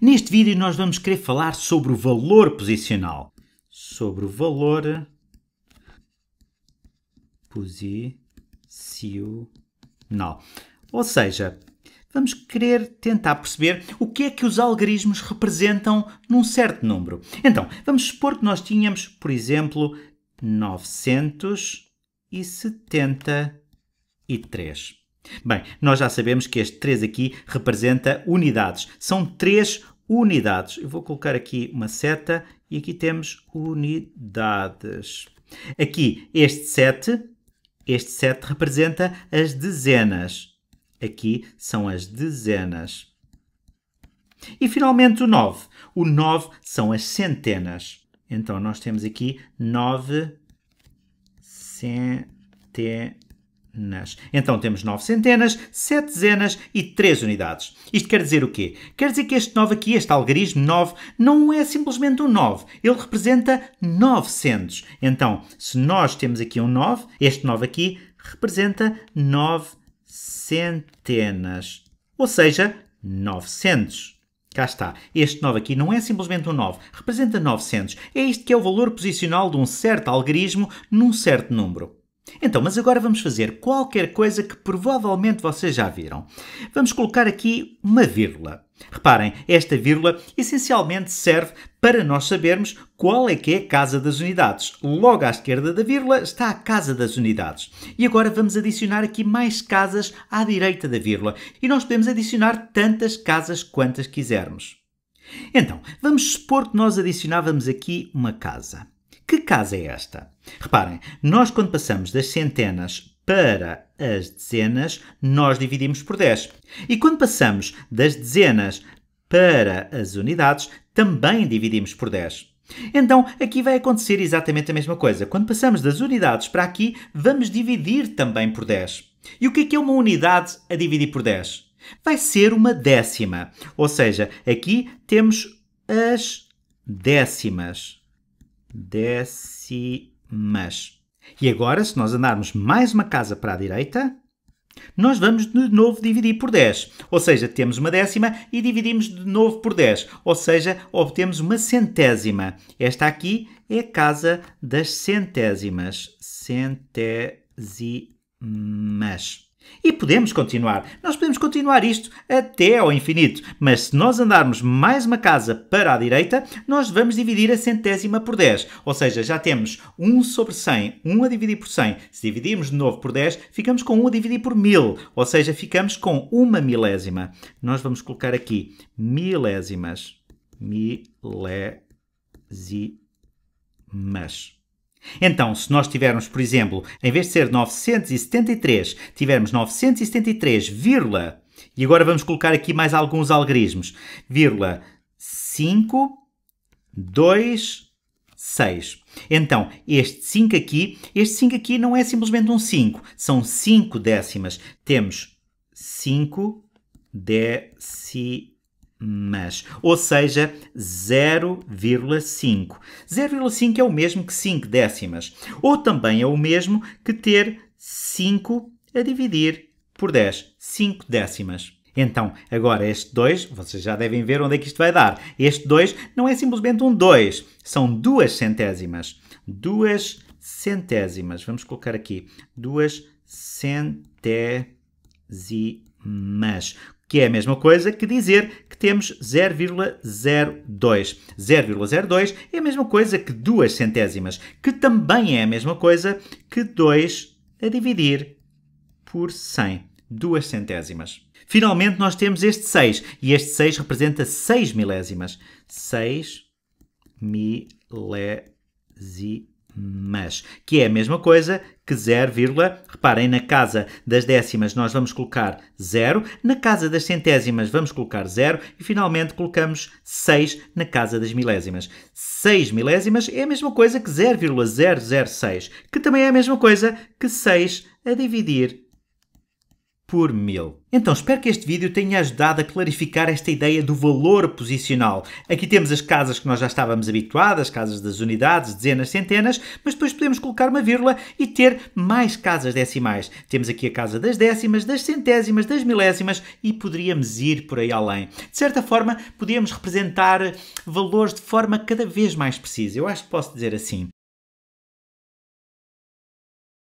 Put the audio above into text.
Neste vídeo nós vamos querer falar sobre o valor posicional. Sobre o valor posicional. Ou seja, vamos querer tentar perceber o que é que os algarismos representam num certo número. Então, vamos supor que nós tínhamos, por exemplo, 973. Bem, nós já sabemos que este 3 aqui representa unidades. São 3 unidades. Eu vou colocar aqui uma seta e aqui temos unidades. Aqui este 7, este 7 representa as dezenas. Aqui são as dezenas. E finalmente o 9. O 9 são as centenas. Então nós temos aqui 9 centenas então temos 9 centenas, 7 dezenas e 3 unidades. Isto quer dizer o quê? Quer dizer que este 9 aqui, este algarismo 9, não é simplesmente um 9, ele representa 900. Então, se nós temos aqui um 9, este 9 aqui representa 9 centenas, ou seja, 900. Cá está. Este 9 aqui não é simplesmente um 9, representa 900. É isto que é o valor posicional de um certo algarismo num certo número. Então, mas agora vamos fazer qualquer coisa que provavelmente vocês já viram. Vamos colocar aqui uma vírgula. Reparem, esta vírgula essencialmente serve para nós sabermos qual é que é a casa das unidades. Logo à esquerda da vírgula está a casa das unidades. E agora vamos adicionar aqui mais casas à direita da vírgula. E nós podemos adicionar tantas casas quantas quisermos. Então, vamos supor que nós adicionávamos aqui uma casa. Que casa é esta? Reparem, nós quando passamos das centenas para as dezenas, nós dividimos por 10. E quando passamos das dezenas para as unidades, também dividimos por 10. Então, aqui vai acontecer exatamente a mesma coisa. Quando passamos das unidades para aqui, vamos dividir também por 10. E o que é que é uma unidade a dividir por 10? Vai ser uma décima. Ou seja, aqui temos as décimas décimas. E agora, se nós andarmos mais uma casa para a direita, nós vamos de novo dividir por 10. Ou seja, temos uma décima e dividimos de novo por 10. Ou seja, obtemos uma centésima. Esta aqui é a casa das centésimas. Centésimas. E podemos continuar. Nós podemos continuar isto até ao infinito. Mas se nós andarmos mais uma casa para a direita, nós vamos dividir a centésima por 10. Ou seja, já temos 1 sobre 100, 1 a dividir por 100. Se dividirmos de novo por 10, ficamos com 1 a dividir por 1000. Ou seja, ficamos com uma milésima. Nós vamos colocar aqui milésimas. Milésimas. Então, se nós tivermos, por exemplo, em vez de ser 973, tivermos 973, vírgula, e agora vamos colocar aqui mais alguns algarismos, vírgula 5, 2, 6. Então, este 5 aqui, este 5 aqui não é simplesmente um 5, são 5 décimas. Temos 5 décimas mas, ou seja, 0,5. 0,5 é o mesmo que 5 décimas, ou também é o mesmo que ter 5 a dividir por 10, 5 décimas. Então, agora este 2, vocês já devem ver onde é que isto vai dar. Este 2 não é simplesmente um 2, são duas centésimas. Duas centésimas. Vamos colocar aqui. Duas centésimas que é a mesma coisa que dizer que temos 0,02. 0,02 é a mesma coisa que duas centésimas, que também é a mesma coisa que 2 a dividir por 100. Duas centésimas. Finalmente, nós temos este 6, e este 6 representa 6 milésimas. 6 milésimas mas, que é a mesma coisa que 0, reparem, na casa das décimas nós vamos colocar 0, na casa das centésimas vamos colocar 0 e finalmente colocamos 6 na casa das milésimas. 6 milésimas é a mesma coisa que 0,006, que também é a mesma coisa que 6 a dividir por mil. Então espero que este vídeo tenha ajudado a clarificar esta ideia do valor posicional. Aqui temos as casas que nós já estávamos habituadas, casas das unidades, dezenas, centenas, mas depois podemos colocar uma vírgula e ter mais casas decimais. Temos aqui a casa das décimas, das centésimas, das milésimas e poderíamos ir por aí além. De certa forma, podíamos representar valores de forma cada vez mais precisa. Eu acho que posso dizer assim.